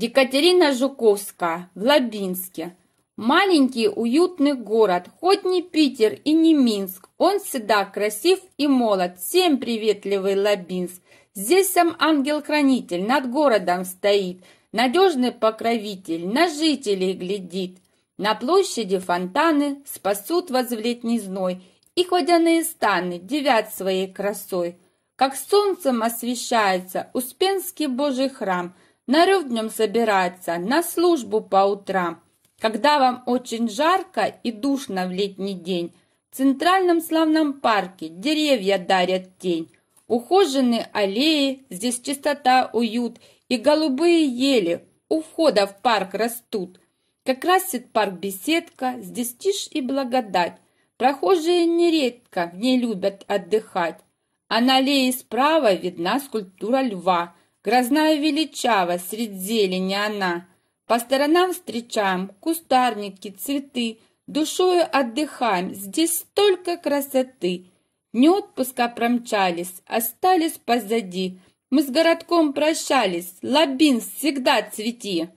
Екатерина Жуковская в Лабинске. Маленький уютный город, хоть не Питер и не Минск, он всегда красив и молод. Всем приветливый Лабинск. Здесь сам ангел-хранитель над городом стоит, надежный покровитель на жителей глядит. На площади фонтаны спасут вас в летний зной, и водяные станы девят своей красой. Как солнцем освещается Успенский Божий храм – народ днем собирается, на службу по утрам. Когда вам очень жарко и душно в летний день, в центральном славном парке деревья дарят тень. Ухоженные аллеи, здесь чистота, уют, и голубые ели у входа в парк растут. Как красит парк беседка, здесь тишь и благодать. Прохожие нередко в ней любят отдыхать. А на аллее справа видна скульптура льва – Грозная величава средь зелени она. По сторонам встречаем кустарники, цветы, Душою отдыхаем, здесь столько красоты. Не отпуска промчались, остались позади. Мы с городком прощались, Лабин всегда цвети.